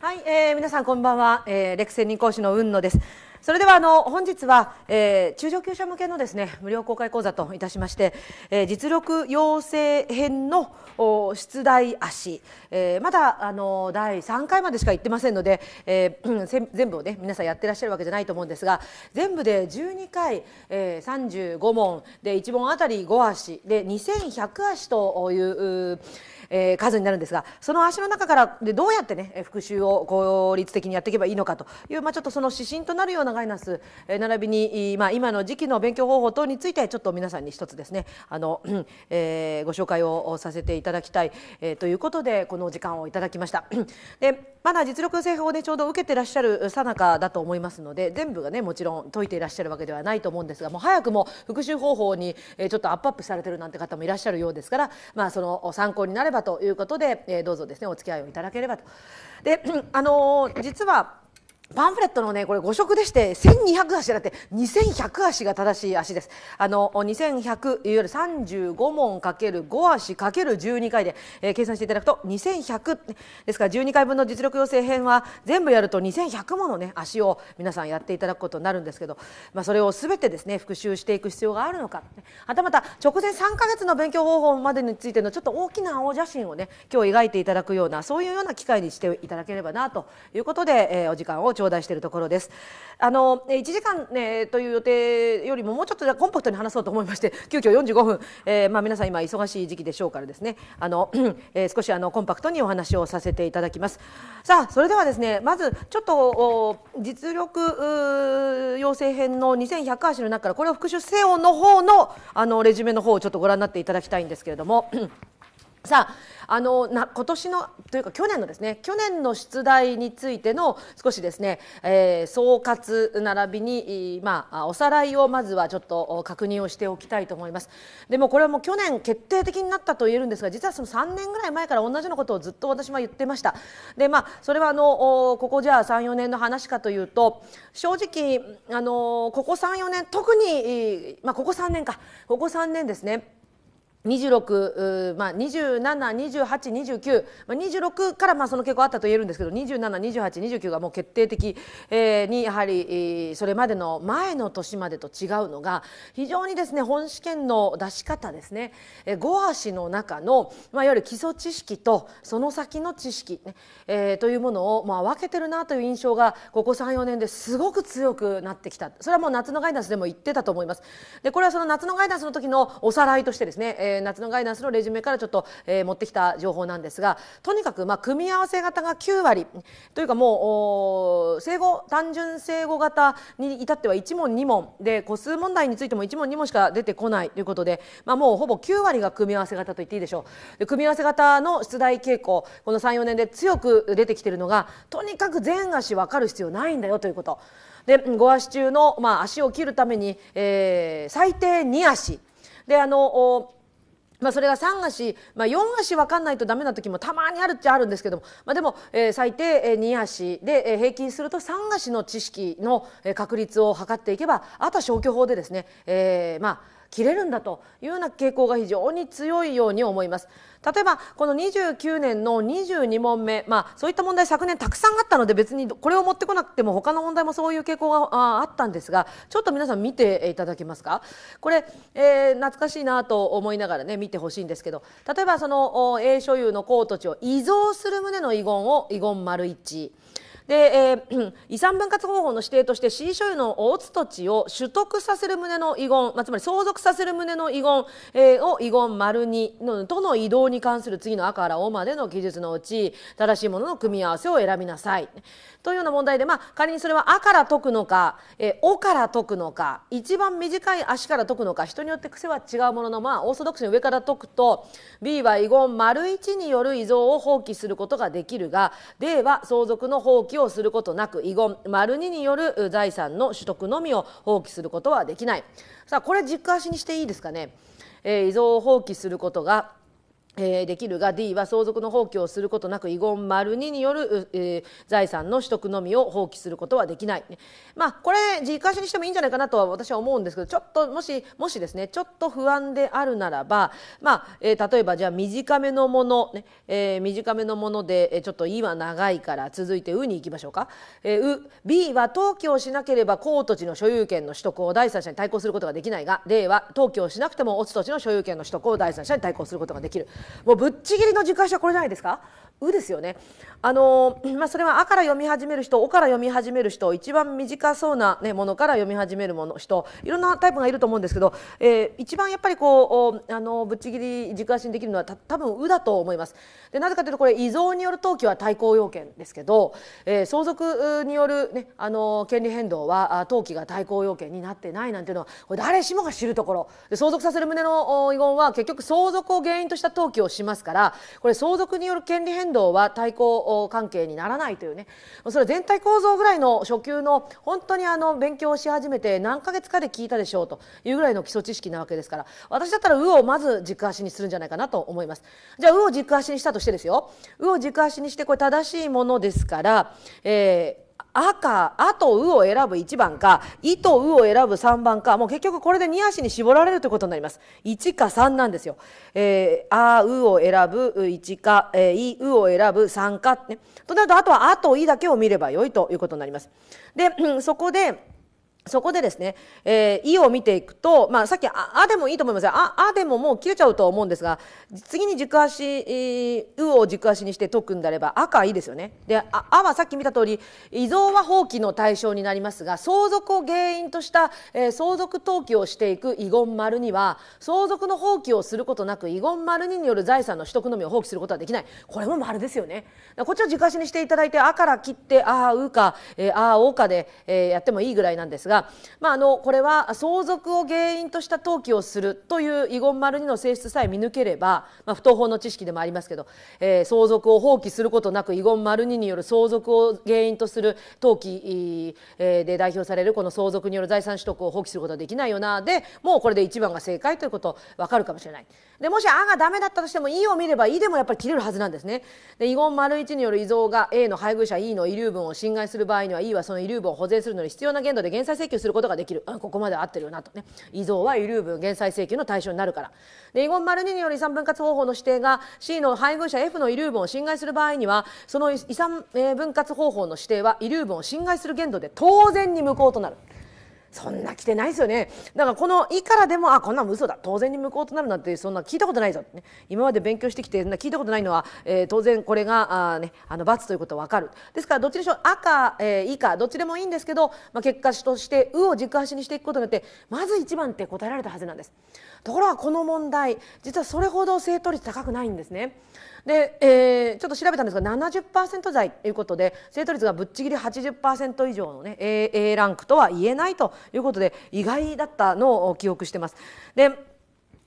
はい、えー、皆さんこんばんは、えー、レク専任講師の雲野ですそれではあの本日は、えー、中上級者向けのですね無料公開講座といたしまして、えー、実力養成編の出題足、えー、まだあの第3回までしか行ってませんので、えー、全部をね皆さんやってらっしゃるわけじゃないと思うんですが全部で12回、えー、35問で1問あたり5足で2100足というえー、数になるんですがその足の中からでどうやってね復習を効率的にやっていけばいいのかという、まあ、ちょっとその指針となるようなガイナス、えー、並びに、まあ、今の時期の勉強方法等についてちょっと皆さんに一つですねあの、えー、ご紹介をさせていただきたい、えー、ということでこの時間をいただきました。でまだ実力の制法でちょうど受けてらっしゃるさなかだと思いますので全部がねもちろん解いていらっしゃるわけではないと思うんですがもう早くも復習方法にちょっとアップアップされてるなんて方もいらっしゃるようですから、まあ、その参考になればばということで、えー、どうぞですねお付き合いをいただければと。で あの実はパンフレットのねこれ5色でして1200足だって2100足が正しい足ですあの2100いわゆる35問かける5足かける12回で、えー、計算していただくと2100ですから12回分の実力養成編は全部やると2100ものね足を皆さんやっていただくことになるんですけど、まあ、それをすべてですね復習していく必要があるのかはたまた直前3か月の勉強方法までについてのちょっと大きな青写真をね今日描いていただくようなそういうような機会にしていただければなということで、えー、お時間を頂戴しているところですあの1時間、ね、という予定よりももうちょっとコンパクトに話そうと思いまして急遽45分、えー、まあ、皆さん今忙しい時期でしょうからですねあの、えー、少しあのコンパクトにお話をさせていただきますさあそれではですねまずちょっと実力養成編の2100足の中からこれを復習せよの方のあのレジュメの方をちょっとご覧になっていただきたいんですけれどもさああのな今年のというか去年のですね去年の出題についての少しですね、えー、総括並びに、まあ、おさらいをまずはちょっと確認をしておきたいと思います。でもこれはもう去年決定的になったと言えるんですが実はその3年ぐらい前から同じのことをずっと私は言ってました。でまあそれはあのここじゃあ34年の話かというと正直あのここ34年特に、まあ、ここ3年かここ3年ですね26、まあ、27、28、29、まあ、26からまあその傾向あったと言えるんですけど27、28、29がもう決定的、えー、にやはり、それまでの前の年までと違うのが非常にですね本試験の出し方ですね、えー、5足の中の、まあ、いわゆる基礎知識とその先の知識、ねえというものをまあ分けてるなという印象がここ3、4年ですごく強くなってきたそれはもう夏のガイダンスでも言ってたと思います。でこれはその夏のガイダンスの時のおさらいとしてですね、えーえー、夏のガイダンスのレジュメからちょっと、えー、持ってきた情報なんですがとにかく、まあ、組み合わせ型が9割というかもう生後単純生後型に至っては1問2問で個数問題についても1問2問しか出てこないということで、まあ、もうほぼ9割が組み合わせ型と言っていいでしょう。組み合わせ型の出題傾向この34年で強く出てきてるのがとにかく全足分かる必要ないんだよということ。で5足中の、まあ、足を切るために、えー、最低2足であのまあ、それが3足、まあ、4足分かんないとダメな時もたまにあるっちゃあるんですけども、まあ、でも、えー、最低2足で、えー、平均すると3足の知識の確率を測っていけばあとは消去法でですね、えー、まあ切れるんだというような傾向が非常に強いように思います。例えばこの29年の22問目、まあ、そういった問題昨年たくさんあったので別にこれを持ってこなくても他の問題もそういう傾向があったんですがちょっと皆さん見ていただけますかこれ、えー、懐かしいなと思いながらね見てほしいんですけど例えばその A 所有の高土地を遺贈する旨の遺言を遺言丸1。で、えー、遺産分割方法の指定として市所有の大津土地を取得させる旨の遺言、まあ、つまり相続させる旨の遺言、えー、を遺言丸2のとの移動に関する次の赤から O までの記述のうち正しいものの組み合わせを選びなさい。というような問題で、まあ、仮にそれは「あ」から解くのか「えお」から解くのか一番短い足から解くのか人によって癖は違うものの、まあ、オーソドックスに上から解くと B は遺言丸1による遺贈を放棄することができるが D は相続の放棄をすることなく遺言丸2による財産の取得のみを放棄することはできない。さあこれ軸足にしていいですかね。えー、遺贈を放棄することがえできるが D は相続の放棄をすることなく遺言丸2による、えー、財産の取得のみを放棄することはできない、まあ、これ実家しにしてもいいんじゃないかなとは私は思うんですけどちょっともしもしですねちょっと不安であるならば、まあえー、例えばじゃあ短めのもの、ねえ短めのものでちょっと「い」は長いから続いて「う」に行きましょうか「えう」B は登記をしなければ公土地の所有権の取得を第三者に対抗することができないが例は登記をしなくても乙土地の所有権の取得を第三者に対抗することができる。もうぶっちぎりの軸足はこれじゃないですかうですよね。あのまあ、それは「あ」から読み始める人「お」から読み始める人一番短そうな、ね、ものから読み始めるもの人いろんなタイプがいると思うんですけど、えー、一番やっぱりこうあのぶっちぎり軸足にできるのはた多分「う」だと思います。でなぜかというとこれ遺贈による登記は対抗要件ですけど、えー、相続による、ね、あの権利変動は登記が対抗要件になってないなんていうのはこれ誰しもが知るところで相続させる旨の遺言は結局相続を原因とした登記をしますからこれ相続による権利変変動は対抗関係にならないというねそれは全体構造ぐらいの初級の本当にあの勉強をし始めて何ヶ月かで聞いたでしょうというぐらいの基礎知識なわけですから私だったら「う」をまず軸足にするんじゃないかなと思います。じゃあ「う」を軸足にしたとしてですよ「う」を軸足にしてこれ正しいものですから、えー赤「あ」と「う」を選ぶ1番か「い」と「う」を選ぶ3番かもう結局これで2足に絞られるということになります1か3なんですよ。えー、あ「う」を選ぶ1か「えー、い」「う」を選ぶ3か、ね、となるとあとは「あ」と「い」だけを見ればよいということになります。でそこでそこでですね、えー、意を見ていくと、まあ、さっきあ、あでもいいと思いますが、あ、あでももう切れちゃうと思うんですが、次に軸足、えー、うを軸足にして解くんであれば、赤いいですよね。で、あ、あはさっき見た通り、遺贈は放棄の対象になりますが、相続を原因とした、えー、相続登記をしていく遺言丸には、相続の放棄をすることなく、遺言丸2による財産の取得のみを放棄することはできない。これも丸ですよね。こっちは軸足にしていただいて、あから切って、あうか、えー、ああ、おかで、えー、やってもいいぐらいなんですが、が、まあ、あのこれは相続を原因とした登記をするという遺言丸2の性質さえ見抜ければ、まあ、不当法の知識でもありますけど、えー、相続を放棄することなく遺言丸2による相続を原因とする登記、えで代表されるこの相続による財産取得を放棄することはできないよなでもうこれで1番が正解ということ分かるかもしれない。でもし「あ」がダメだったとしても「い」を見れば「い」でもやっぱり切れるはずなんですね。で遺言丸一による遺贈が A の配偶者 E の遺留分を侵害する場合には E はその遺留分を保全するのに必要な限度で減災請求することができる、うん、ここまで合ってるよなとね遺贈は遺留分減災請求の対象になるからで遺言丸二による遺産分割方法の指定が C の配偶者 F の遺留分を侵害する場合にはその遺産分割方法の指定は遺留分を侵害する限度で当然に無効となる。そんな来てないですよねだからこの「い」からでもあこんなの嘘だ当然に無効となるなんてそんな聞いたことないぞ、ね、今まで勉強してきて聞いたことないのは、えー、当然これがあ、ね、あの罰ということは分かるですからどっちにしろ「う、赤、えー、い」かどっちでもいいんですけど、まあ、結果として「う」を軸足にしていくことによってまず1番って答えられたはずなんですところがこの問題実はそれほど正答率高くないんですね。で、えー、ちょっと調べたんですが70%台ということで生徒率がぶっちぎり80%以上のね A, A ランクとは言えないということで意外だったのを記憶してます。で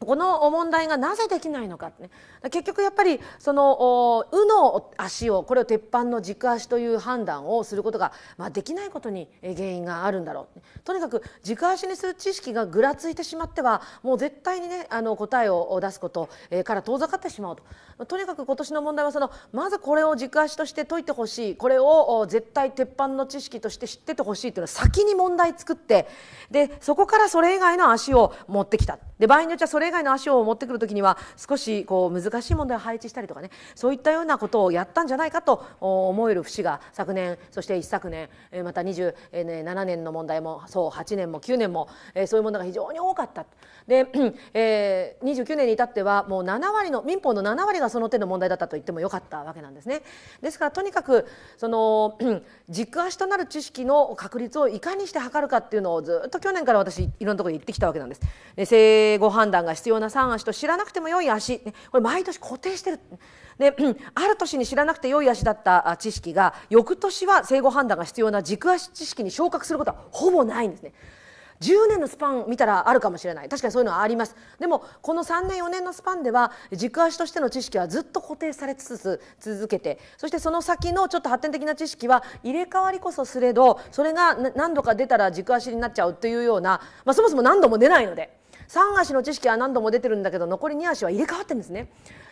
この問題がなぜできないのかってね結局やっぱりその「う」の足をこれを鉄板の軸足という判断をすることが、まあ、できないことに原因があるんだろうとにかく軸足にする知識がぐらついてしまってはもう絶対にねあの答えを出すことから遠ざかってしまうととにかく今年の問題はそのまずこれを軸足として解いてほしいこれを絶対鉄板の知識として知っててほしいというのは先に問題作ってでそこからそれ以外の足を持ってきた。で場合によっちゃそれ以外の足を持ってくる時には少しこう難しい問題を配置したりとかねそういったようなことをやったんじゃないかと思える節が昨年そして一昨年また27年の問題もそう8年も9年もそういう問題が非常に多かった。で、えー、29年に至ってはもう7割の民法の7割がその手の問題だったと言ってもよかったわけなんですね。ですからとにかくその 軸足となる知識の確率をいかにして測るかっていうのをずっと去年から私いろんなところに行ってきたわけなんです。正誤判断が必要な3足と知らなくても良い足これ毎年固定してるで ある年に知らなくて良い足だった知識が翌年は生後判断が必要な軸足知識に昇格することはほぼないんですね。10年のスパン見たらあるかもしれない確かにそういうのはありますでもこの3年4年のスパンでは軸足としての知識はずっと固定されつつ続けてそしてその先のちょっと発展的な知識は入れ替わりこそすれどそれが何度か出たら軸足になっちゃうというような、まあ、そもそも何度も出ないので3足の知識は何度も出てるんだけど残り2足は入れ替わってるんですね。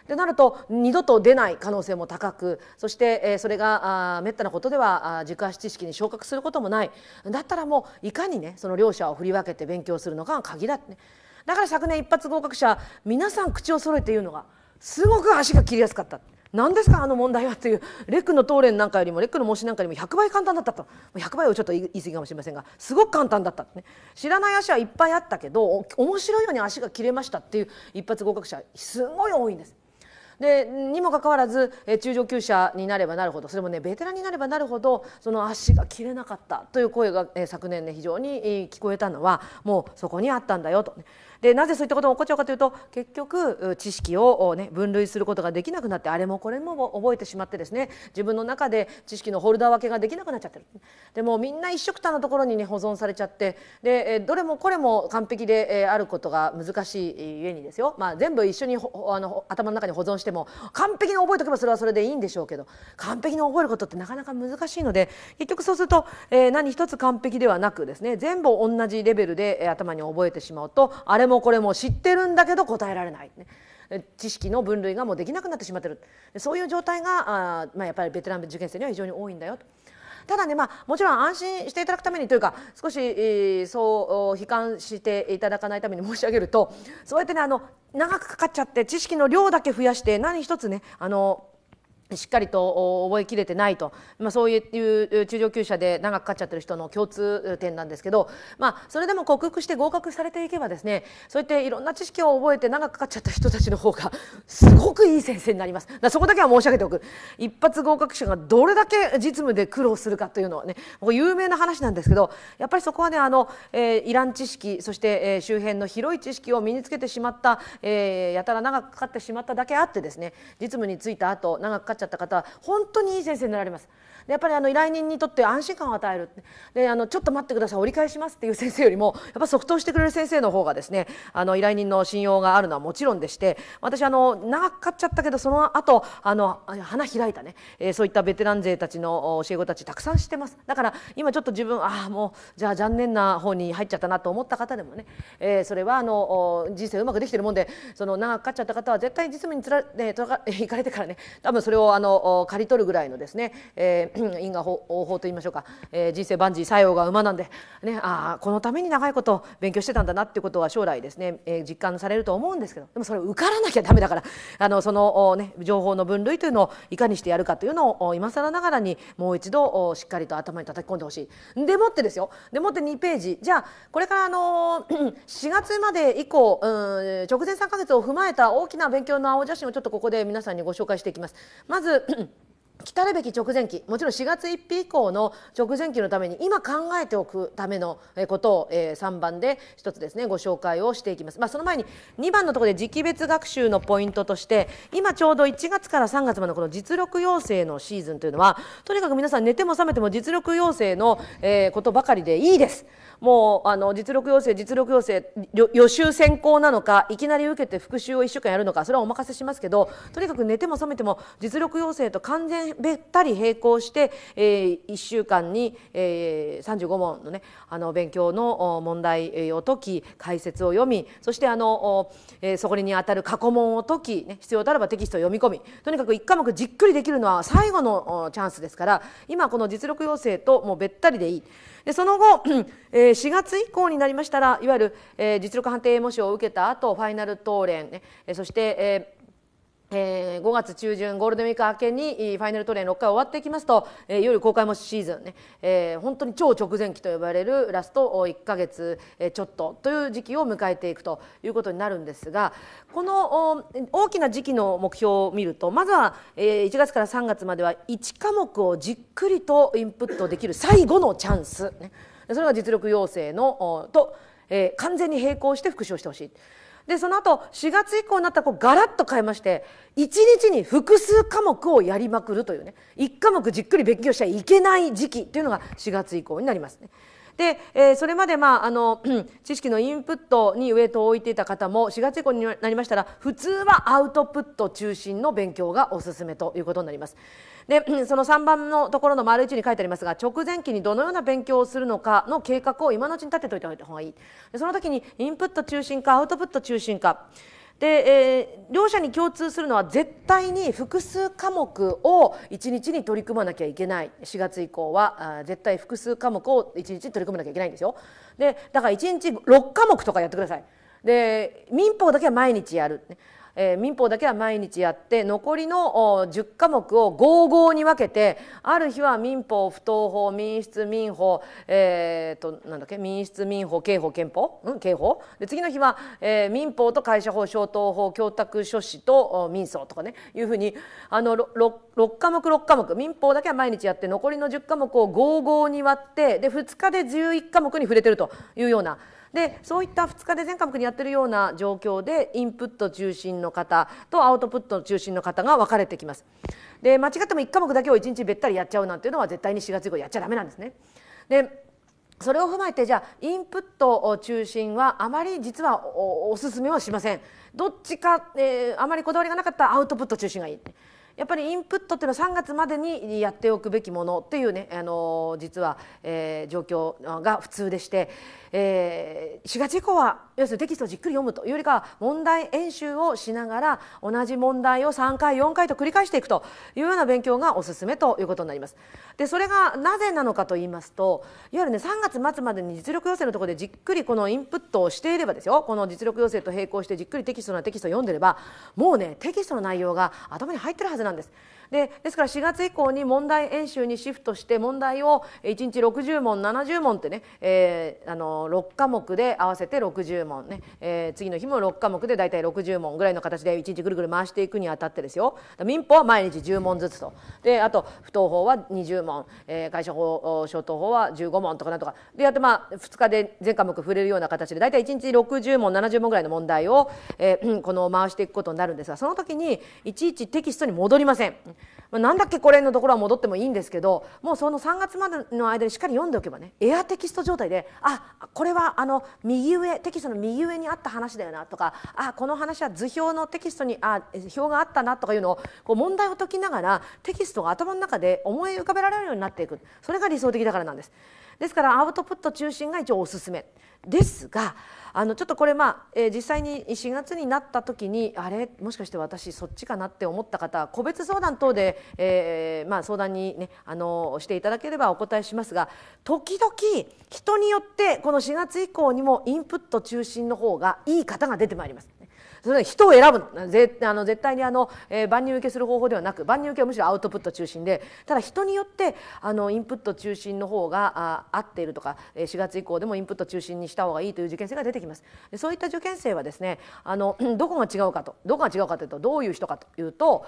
でなると二度と出ない可能性も高くそして、えー、それがめったなことでは軸足知識に昇格することもないだったらもういかにねその両者を振り分けて勉強するのかが鍵だって、ね、だから昨年一発合格者皆さん口を揃えて言うのがすごく足が切りやすかった。何ですかあの問題はっていうレックの答練なんかよりもレックの模試なんかよりも100倍簡単だったと100倍をちょっと言い過ぎかもしれませんがすごく簡単だったね知らない足はいっぱいあったけど面白いように足が切れましたっていう一発合格者すごい多いんです。でにもかかわらず、中上級者になればなるほどそれもねベテランになればなるほどその足が切れなかったという声が、昨年ね非常に、聞こえたのはもうそこにあったんだよと、でなぜそういったことが起こっちゃうかというと結局知識を、ね、分類することができなくなってあれもこれも覚えてしまってですね自分の中で知識のホルダー分けができなくなっちゃってるでもみんな一緒くたのところにね保存されちゃってでどれもこれも完璧であることが難しいゆえにですよ、まあ、全部一緒にあの頭の中に保存しても完璧に覚えとけばそれはそれでいいんでしょうけど完璧に覚えることってなかなか難しいので結局そうすると、えー、何一つ完璧ではなくですね全部同じレベルで頭に覚えてしまうとあれもこれも知ってるんだけど答えられない、ね、知識の分類がもうできなくなってしまってるそういう状態があ、まあ、やっぱりベテラン受験生には非常に多いんだよと。ただね、まあ、もちろん安心していただくためにというか少し、えー、そう悲観していただかないために申し上げるとそうやってねあの長くかかっちゃって知識の量だけ増やして何一つねあのしっかりと覚えきれてないと、まあ、そういう中上級者で長くかかっちゃってる人の共通点なんですけど、まあ、それでも克服して合格されていけばですねそうやっていろんな知識を覚えて長くかかっちゃった人たちの方が すごくいい先生になりますだそこだけは申し上げておく一発合格者がどれだけ実務で苦労するかというのはね有名な話なんですけどやっぱりそこはねあの、えー、イラン知識そして、えー、周辺の広い知識を身につけてしまった、えー、やたら長くかかってしまっただけあってですね実務についた後長くかかっっちゃった方は本当にいい先生になられます。やっぱりあの依頼人にとって安心感を与えるであのちょっと待ってください折り返しますっていう先生よりもやっぱ即答してくれる先生の方がですねあの依頼人の信用があるのはもちろんでして私あの長く買っちゃったけどその後あの花開いたね、えー、そういったベテラン勢たちの教え子たちたくさんしてますだから今ちょっと自分ああもうじゃあ残念な方に入っちゃったなと思った方でもね、えー、それはあの人生うまくできてるもんでその長く買っちゃった方は絶対実務につら、えー、行かれてからね多分それをあの刈り取るぐらいのですね、えー因果応報と言いましょうか、えー、人生万事作用が馬なんで、ね、あこのために長いこと勉強してたんだなってことは将来ですね、えー、実感されると思うんですけどでもそれ受からなきゃダメだからあのその、ね、情報の分類というのをいかにしてやるかというのを今更ながらにもう一度しっかりと頭に叩き込んでほしい。でもってですよでもって2ページじゃあこれからあの4月まで以降、うん、直前3か月を踏まえた大きな勉強の青写真をちょっとここで皆さんにご紹介していきます。まず来たるべき直前期もちろん4月1日以降の直前期のために今考えておくためのことを、え3番で一つですねご紹介をしていきます。まあ、その前に2番のところで時期別学習のポイントとして今ちょうど1月から3月までのこの実力要請のシーズンというのはとにかく皆さん寝ても覚めても実力要請の、えことばかりでいいです。もうあの実力要請実力要請予習専攻なのかいきなり受けて復習を1週間やるのかそれはお任せしますけどとにかく寝ても覚めても実力要請と完全べったり並行して、えー、1週間に、えー、35問のねあの勉強の問題を解き解説を読みそしてあの、えー、そこにあたる過去問を解き、ね、必要であればテキストを読み込みとにかく1科目じっくりできるのは最後のチャンスですから今この実力要請ともうべったりでいい。でその後、えー、4月以降になりましたらいわゆる、えー、実力判定模試を受けた後ファイナル答練、ね、そして、えーえー、5月中旬ゴールデンウィーク明けにファイナルトレイン6回終わっていきますと、えー、いよいよ公開もシーズンね、えー、本当に超直前期と呼ばれるラスト1か月、ちょっとという時期を迎えていくということになるんですがこの大きな時期の目標を見るとまずは、えー、1月から3月までは1科目をじっくりとインプットできる最後のチャンス、ね、それが実力要請のと、えー、完全に並行して復習してほしい。でその後4月以降になったらこうガラッと変えまして1日に複数科目をやりまくるというね1科目じっくり勉強しちゃいけない時期というのが4月以降になりますね。で、えー、それまで、まあ、あの 知識のインプットにウエイトを置いていた方も4月以降になりましたら普通はアウトプット中心の勉強がおすすめということになります。でその3番のところの丸1に書いてありますが直前期にどのような勉強をするのかの計画を今のうちに立てておいた方がいいでその時にインプット中心かアウトプット中心かで、えー、両者に共通するのは絶対に複数科目を1日に取り組まなきゃいけない4月以降はあ絶対複数科目を1日に取り組まなきゃいけないんですよでだから1日6科目とかやってくださいで民法だけは毎日やる、ね、えー、民法だけは毎日やって残りの10科目を5合に分けてある日は民法不当法民出民法、えーと、なんだっけ民出民法刑法憲法、うん、刑法で次の日は、えー、民法と会社法消灯法供託書士と民訴とかねいうふうにあの 6, 6科目6科目民法だけは毎日やって残りの10科目を5合に割ってで2日で11科目に触れてるというような。でそういった2日で全科目にやってるような状況でインプット中心の方とアウトプット中心の方が分かれてきます。で間違っても1科目だけを1日べったりやっちゃうなんていうのは絶対に4月以降やっちゃダメなんですね。でそれを踏まえてじゃあインプットを中心はあまり実はおすめはしませんどっちか、えー、あまりこだわりがなかったらアウトプット中心がいいやっぱりインプットっていうのは3月までにやっておくべきものっていうね、あの実は、えー、状況が普通でしてえー、4月以降は要するにテキストをじっくり読むというよりかは問題演習をしながら同じ問題を3回4回と繰り返していくというような勉強がおすすめということになります。でそれがなぜなのかと言いますといわゆるね3月末までに実力要請のところでじっくりこのインプットをしていればですよこの実力要請と並行してじっくりテキストのテキストを読んでればもうねテキストの内容が頭に入ってるはずなんです。でですから4月以降に問題演習にシフトして問題を1日60問70問ってね、えー、あの6科目で合わせて60問ね、えー、次の日も6科目で大体60問ぐらいの形で1日ぐるぐる回していくにあたってですよ民法は毎日10問ずつとであと不当法は20問、えー、会社法消等法は15問とかなんとかでやってまあ2日で全科目触れるような形で大体1日60問70問ぐらいの問題を、えー、この回していくことになるんですがその時にいちいちテキストに戻りません。まあ、なんだっけこれのところは戻ってもいいんですけどもうその3月までの間にしっかり読んでおけばねエアテキスト状態であこれはあの右上テキストの右上にあった話だよなとかあこの話は図表のテキストにあ表があったなとかいうのをこう問題を解きながらテキストが頭の中で思い浮かべられるようになっていくそれが理想的だからなんです。ですからアウトプット中心が一応おすすめですがあのちょっとこれまあ、えー、実際に4月になった時にあれもしかして私そっちかなって思った方個別相談等で、えー、まあ、相談にねあのしていただければお答えしますが時々人によってこの4月以降にもインプット中心の方がいい方が出てまいります。それ人を選ぶぜあの絶対にあの、えー、万人受けする方法ではなく万人受けはむしろアウトプット中心でただ人によってあのインプット中心の方があ合っているとか4月以降でもインプット中心にした方がいいという受験生が出てきます。でそういった受験生はですねあの どこが違うかとどこが違うかというとどういう人かというと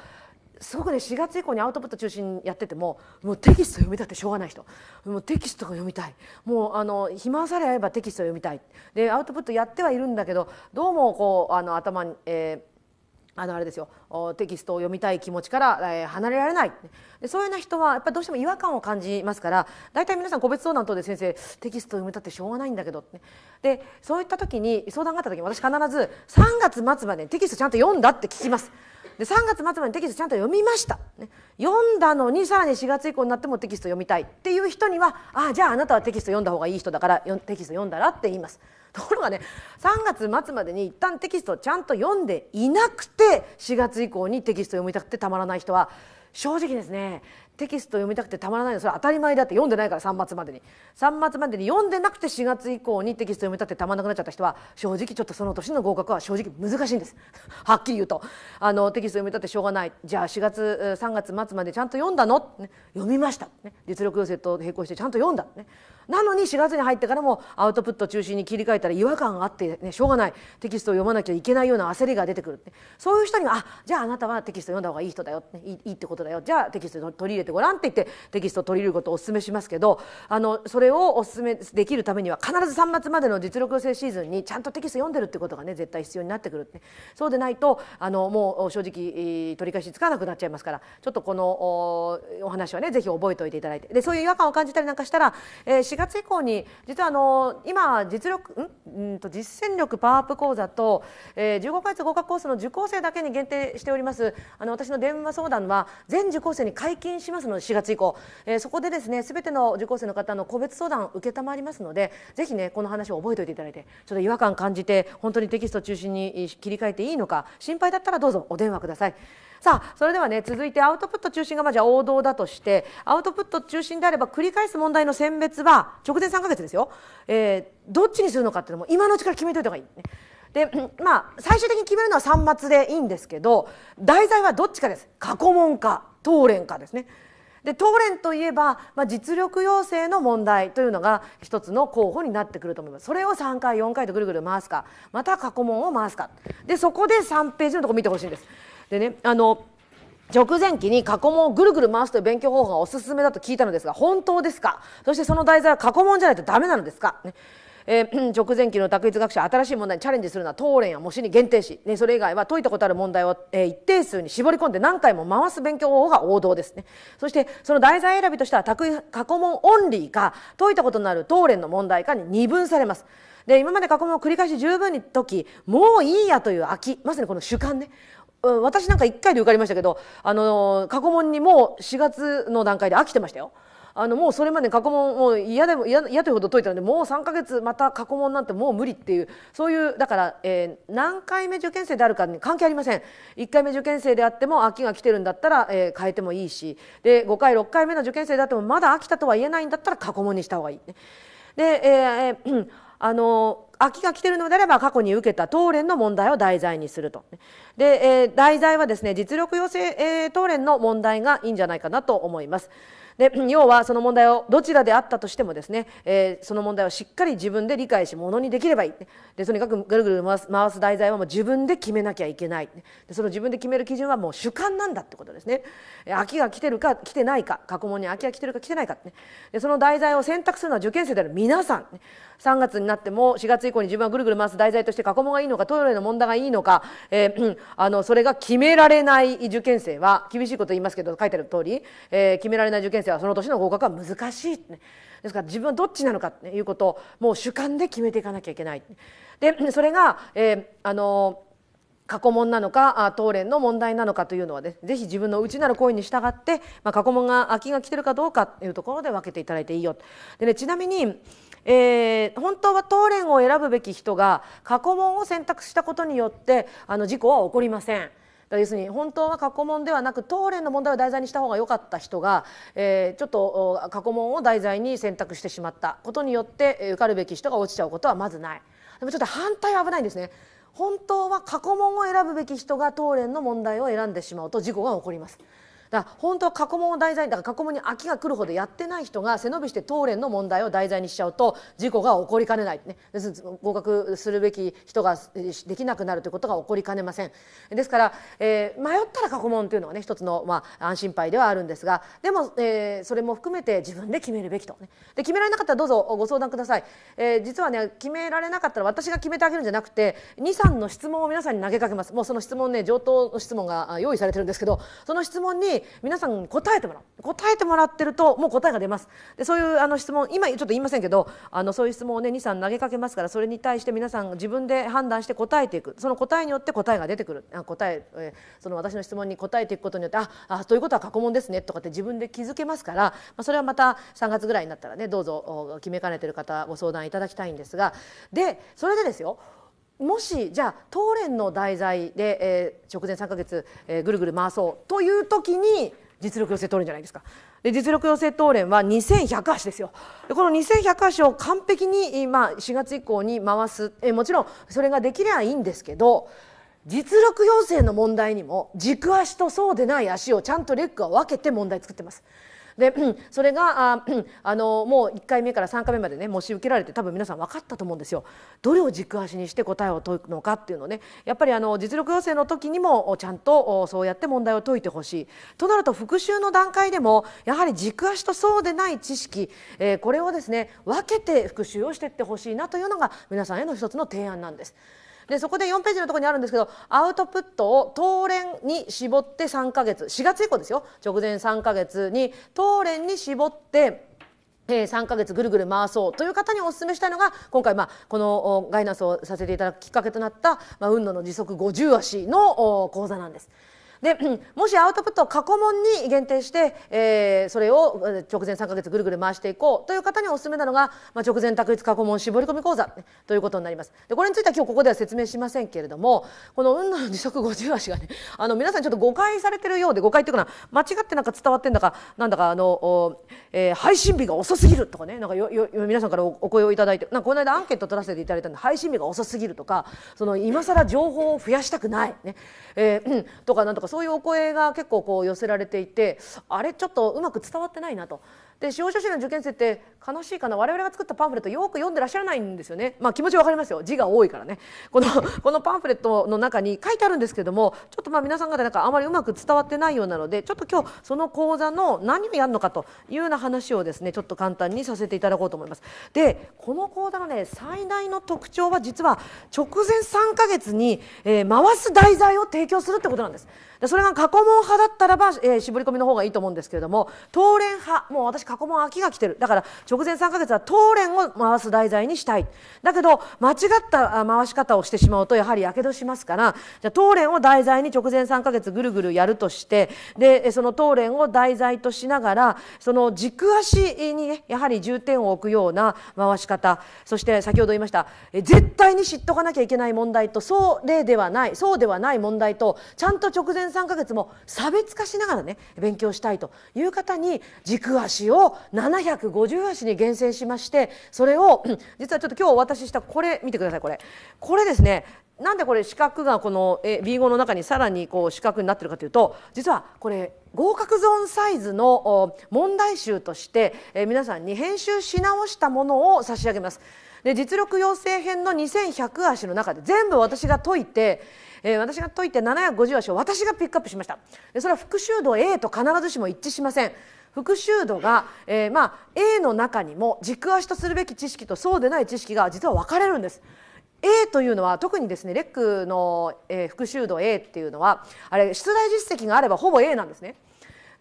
すごくね4月以降にアウトプット中心にやっててももうテキスト読みたってしょうがない人もうテキストが読みたいもうあの暇されあればテキスト読みたいでアウトプットやってはいるんだけどどうもこうあの頭に、えーあのあれですよテキストを読みたい気持ちから、えー、離れられないでそういうような人はやっぱりどうしても違和感を感じますから大体皆さん個別相談等で先生テキスト読みたってしょうがないんだけどって、でそういった時に相談があった時に私必ず3月末までテキストちゃんと読んだって聞きます。で3月末までテキストちゃんと読みました、ね、読んだのにさらに4月以降になってもテキスト読みたいっていう人にはあじゃああなたはテキスト読んだ方がいい人だからテキスト読んだらって言います。ところがね3月末までに一旦テキストをちゃんと読んでいなくて4月以降にテキスト読みたくてたまらない人は正直ですねテキスト読みたくてたまらないそれ当たり前だって読んでないから3末までに3末までに読んでなくて4月以降にテキスト読みたくてたまらなくなっちゃった人は正直ちょっとその年の合格は正直難しいんです はっきり言うとあのテキスト読みたってしょうがないじゃあ4月3月末までちゃんと読んだの、ね、読みました、ね、実力要請と並行してちゃんと読んだ、ね、なのに4月に入ってからもアウトプット中心に切り替えたら違和感があって、ね、しょうがないテキストを読まなきゃいけないような焦りが出てくるってそういう人には「あじゃああなたはテキスト読んだ方がいい人だよ、ね、いいってことだよじゃあテキスト取り入れてごらん」って言ってテキストを取り入れることをお勧めしますけどあのそれをお勧めできるためには必ず3月までの実力性シーズンにちゃんとテキスト読んでるってことがね絶対必要になってくるって、そうでないとあのもう正直取り返しつかなくなっちゃいますからちょっとこのお話はね是非覚えておいていただいてでそういう違和感を感じたりなんかしたら、えー4月以降に実はあの今実力んんと実践力パワーアップ講座と、えー、15ヶ月合格コースの受講生だけに限定しておりますあの私の電話相談は全受講生に解禁しますので4月以降、えー、そこでですね全ての受講生の方の個別相談を承りますのでぜひねこの話を覚えておいていただいてちょっと違和感感じて本当にテキスト中心に切り替えていいのか心配だったらどうぞお電話ください。さあそれではね続いてアウトプット中心がまあじゃあ王道だとしてアウトプット中心であれば繰り返す問題の選別は直前3ヶ月ですよ、えー、どっちにするのかっていうのも今のうちから決めといた方がいい、ね。でまあ最終的に決めるのは3末でいいんですけど題材はどっちかです過去問か当連かですね。で東連といえば、まあ、実力要請の問題というのが一つの候補になってくると思いますそれを3回4回とぐるぐる回すかまた過去問を回すかでそこで3ページのとこ見てほしいんですでねあの直前期に過去問をぐるぐる回すという勉強方法がおすすめだと聞いたのですが本当ですかそしてその題材は過去問じゃないとダメなのですか、ねえー、直前期の卓越学者新しい問題にチャレンジするのは答練や模試に限定し、ね、それ以外は解いたことある問題を、えー、一定数に絞り込んで何回も回す勉強方法が王道ですねそしてその題材選びとしては過去問オンリーか解いたことのある答練の問題かに二分されます。で今まで過去問を繰り返し十分に解きもういいやという空きまさにこの主観ね私なんか1回で受かりましたけど、あの、過去問にもう4月の段階で飽きてましたよ。あのもうそれまで過去問も嫌でも嫌嫌というほど解いたのでもう3か月また過去問なんてもう無理っていうそういうだから、えー、何回目受験生であるかに関係ありません1回目受験生であっても秋が来てるんだったら、えー、変えてもいいしで5回6回目の受験生であってもまだ飽きたとは言えないんだったら過去問にした方がいい。で、えー、えー、あの秋が来てるのであれば過去に受けた東連の問題を題材にすると。で、えー、題材はですね実力要請、えー、東連の問題がいいんじゃないかなと思います。で 要はその問題をどちらであったとしてもですね、えー、その問題をしっかり自分で理解しものにできればいいでとにかくぐるぐる回す回す題材はもう自分で決めなきゃいけないでその自分で決める基準はもう主観なんだってことですね秋が来てるか来てないか過去問に秋が来てるか来てないか、ね、でその題材を選択するのは受験生である皆さん、3月になっても4月以降に自分はぐるぐる回す題材として過去問がいいのかトイレの問題がいいのか、えー、あのそれが決められない受験生は厳しいこと言いますけど書いてある通り、えー、決められない受験生はその年の合格は難しい、ね、ですから自分はどっちなのかということをもう主観で決めていかなきゃいけない。でそれが、えー、あのー過去問なのか答連の問題なのかというのは、ね、ぜひ自分の内なる声に従って、まあ、過去問が空きが来てるかどうかというところで分けていただいていいよ。でね、ちなみにえー、本当は答連を選ぶべき人が過去問を選択したことによってあの事故は起こりません。要するに本当は過去問ではなく答連の問題を題材にした方が良かった人が、えー、ちょっと過去問を題材に選択してしまったことによって受かるべき人が落ちちゃうことはまずない。でもちょっと反対は危ないんですね本当は過去問を選ぶべき人が答練の問題を選んでしまうと事故が起こりますだから本当は過去問を題材だから過去問に飽きが来るほどやってない人が背伸びして答練の問題を題材にしちゃうと事故が起こりかねない、ね、合格するべき人ができなくなるということが起こりかねません。ですから、えー、迷ったら過去問というのはね一つの、まあ、安心牌ではあるんですがでも、えー、それも含めて自分で決めるべきと、ね、で決められなかったらどうぞご相談ください、えー、実はね決められなかったら私が決めてあげるんじゃなくて23の質問を皆さんに投げかけますもうその質問ね上等の質問が用意されてるんですけどその質問に皆さん答えてもらう答えてもらってるともう答えが出ますでそういうあの質問今ちょっと言いませんけどあのそういう質問をね23投げかけますからそれに対して皆さん自分で判断して答えていくその答えによって答えが出てくるあ答ええその私の質問に答えていくことによってああということは過去問ですねとかって自分で気づけますから、まあ、それはまた3月ぐらいになったらねどうぞ決めかねてる方ご相談いただきたいんですがでそれでですよもしじゃあ当連の題材で、えー、直前3か月、えー、ぐるぐる回そうという時に実力寄せ取るんじゃないですか。で実力養成党連は2100足ですよでこの2100足を完璧に、まあ、4月以降に回すえもちろんそれができればいいんですけど実力要請の問題にも軸足とそうでない足をちゃんとレックは分けて問題作ってますで それがあ あのもう1回目から3回目までね模し受けられて多分皆さん分かったと思うんですよ。どれを軸足にして答えを解くのかっていうのねやっぱりあの実力要請の時にもちゃんとそうやって問題を解いてほしい。となると復習の段階でもやはり軸足とそうでない知識、えー、これをですね分けて復習をしていってほしいなというのが皆さんへの一つの提案なんです。でそこで4ページのところにあるんですけどアウトプットを当連に絞って3か月4月以降ですよ直前3か月に当連に絞ってえ3ヶ月ぐるぐる回そうという方にお勧めしたいのが今回、まあ、このガイナスをさせていただくきっかけとなった、まあ、運動の時速50足の講座なんです。で もしアウトプットを過去問に限定して、えー、それを直前3か月ぐるぐる回していこうという方におすすめなのが、まあ、直前択一過去問絞り込み講座ということになります。でこれについては今日ここでは説明しませんけれどもこの「運の時速50足」がねあの皆さんちょっと誤解されてるようで誤解っていうかな間違ってなんか伝わってんだかなんだかあの、えー、配信日が遅すぎるとかねなんかよよ皆さんからお声をいただいてなんかこの間アンケート取らせていただいたんで配信日が遅すぎるとかその今更情報を増やしたくない、ねえー、とかなんとかそういうお声が結構こう寄せられていてあれちょっとうまく伝わってないなとで司法書士の受験生って悲しいかな我々が作ったパンフレットよく読んでらっしゃらないんですよねまあ気持ちわかりますよ字が多いからねこの このパンフレットの中に書いてあるんですけどもちょっとまあ皆さん方なんかあまりうまく伝わってないようなのでちょっと今日その講座の何をやるのかというような話をですねちょっと簡単にさせていただこうと思います。でこの講座のね最大の特徴は実は直前3ヶ月に、えー、回す題材を提供するってことなんです。でそれが過去問派だったらば、えー、絞り込みの方がいいと思うんですけれども、当連派もう私過去飽きが来てるだから直前3ヶ月は当連を回す題材にしたいだけど間違った回し方をしてしまうとやはりやけどしますからじゃ当連を題材に直前3ヶ月ぐるぐるやるとしてでその当連を題材としながらその軸足に、ね、やはり重点を置くような回し方そして先ほど言いました絶対に知っとかなきゃいけない問題とそうではないそうではない問題とちゃんと直前3ヶ月も差別化しながらね勉強したいという方に軸足をを750足に厳選しましてそれを 実はちょっと今日お渡ししたこれ見てくださいこれこれですねなんでこれ四角がこの B5 の中にさらにこう四角になってるかというと実はこれ合格ゾーンサイズの問題集として皆さんに編集し直したものを差し上げます。で実力養成編の2100足の中で全部私が解いて、えー、私が解いて750足を私がピックアップしましたでそれは復習度 A と必ずしも一致しません復習度が、えー、まあ A の中にも軸足とするべき知識とそうでない知識が実は分かれるんです。A というのは特にですねレックの、えー、復習度 A っていうのはあれ出題実績があればほぼ A なんですね。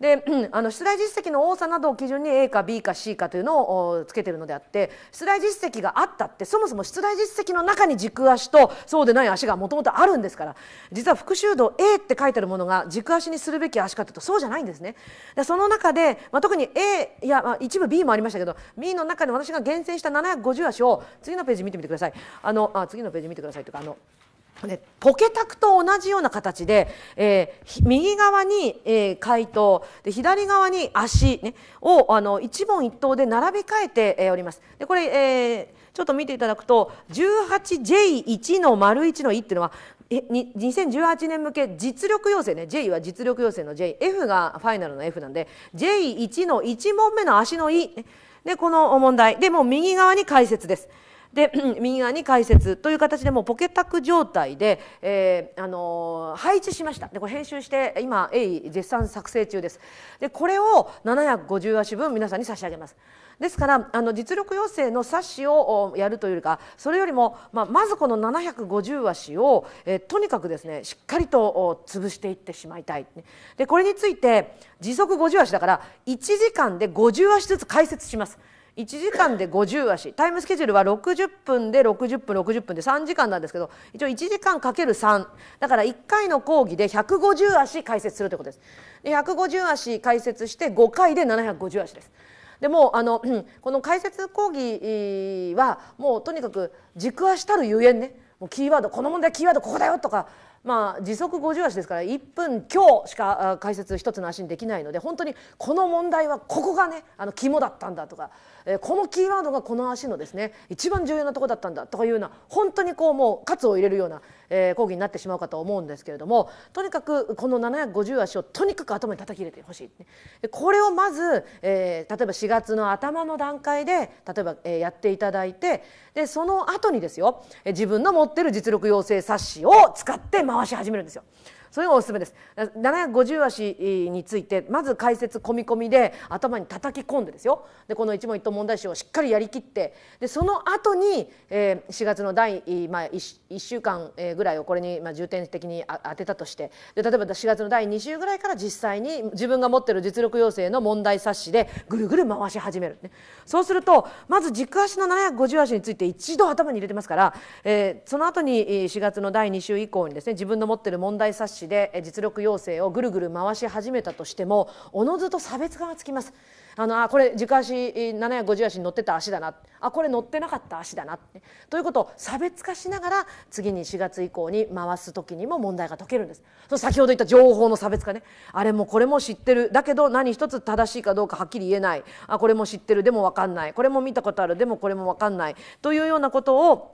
であの出題実績の多さなどを基準に A か B か C かというのをつけてるのであって出題実績があったってそもそも出題実績の中に軸足とそうでない足がもともとあるんですから実は復習度 A って書いてあるものが軸足にするべき足かというとそうじゃないんですね。でその中で、まあ、特に A いや、まあ、一部 B もありましたけど B の中で私が厳選した750足を次のページ見てみてください。あのあ次のページ見てくださいとかあのでポケタクと同じような形で、えー、右側に、えー、回答で左側に足、ね、をあの一問一答で並び替えて、えー、おります。でこれ、えーちょっと見ていただくと 18J1 の丸1の1っていうのは2018年向け実力要請ね J は実力要請の JF がファイナルの F なんで J1 の1問目の足の E でこの問題でもう右側に解説です。で右側に解説という形でもうポケタク状態で、えー、あのー、配置しましたでこれ編集して今鋭意絶賛作成中ですでこれを750足分皆さんに差し上げますですからあの実力要請の冊子をやるというよりかそれよりも、まあ、まずこの750足を、えー、とにかくですねしっかりと潰していってしまいたいでこれについて時速50足だから1時間で50足ずつ解説します1時間で50足タイムスケジュールは60分で60分60分で3時間なんですけど一応1時間かける3だから1回の講義で150足解説するということです。で150足解説して5回で750足です。でもあの この解説講義はもうとにかく軸足たるゆえんねもうキーワードこの問題キーワードここだよとかまあ、時速50足ですから1分強しか解説一つの足にできないので本当にこの問題はここがねあの肝だったんだとか、えー、このキーワードがこの足のですね一番重要なとこだったんだとかいうような本当にこうもう喝を入れるようなえー、講義になってしまうかと思うんですけれどもとにかくこの750足をとにかく頭に叩き入れてほしいこれをまず、えー、例えば4月の頭の段階で例えば、えー、やっていただいてでその後にですよ自分の持ってる実力養成冊子を使って回し始めるんですよ。それがおすすめです750足についてまず解説込み込みで頭に叩き込んでですよでこの一問一答問題集をしっかりやりきってでその後に、えー、4月の第、まあ、1, 1週間ぐらいをこれに、まあ、重点的に当てたとしてで例えば4月の第2週ぐらいから実際に自分が持ってる実力要請の問題冊子でぐるぐる回し始める、ね、そうするとまず軸足の750足について一度頭に入れてますから、えー、その後に4月の第2週以降にですね自分の持ってる問題冊子しで実力要請をぐるぐる回し始めたとしてもおのずと差別化がつきます。あのあこれ軸足750足に乗ってた足だなあこれ乗ってなかった足だなということを差別化しながら次に4月以降に回す時にも問題が解けるんです。そ先ほど言った情報の差別化ねあれもこれも知ってるだけど何一つ正しいかどうかはっきり言えないあこれも知ってるでも分かんないこれも見たことあるでもこれも分かんないというようなことを